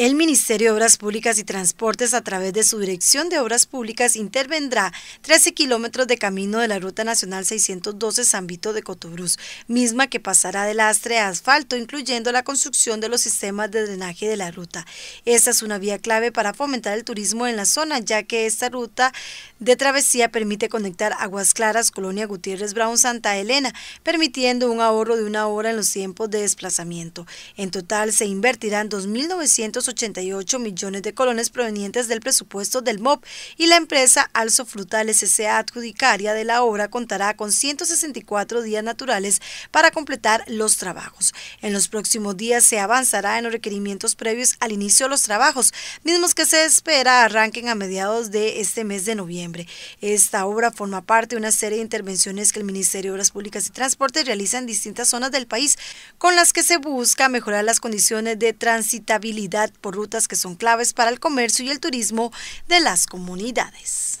El Ministerio de Obras Públicas y Transportes, a través de su Dirección de Obras Públicas, intervendrá 13 kilómetros de camino de la Ruta Nacional 612 San de Cotobruz, misma que pasará de lastre a asfalto, incluyendo la construcción de los sistemas de drenaje de la ruta. Esta es una vía clave para fomentar el turismo en la zona, ya que esta ruta de travesía permite conectar Aguas Claras, Colonia Gutiérrez Brown, Santa Elena, permitiendo un ahorro de una hora en los tiempos de desplazamiento. En total se invertirán 2.900 88 millones de colones provenientes del presupuesto del MOP y la empresa Alzo Frutales S.A. adjudicaria de la obra contará con 164 días naturales para completar los trabajos. En los próximos días se avanzará en los requerimientos previos al inicio de los trabajos, mismos que se espera arranquen a mediados de este mes de noviembre. Esta obra forma parte de una serie de intervenciones que el Ministerio de Obras Públicas y Transportes realiza en distintas zonas del país, con las que se busca mejorar las condiciones de transitabilidad por rutas que son claves para el comercio y el turismo de las comunidades.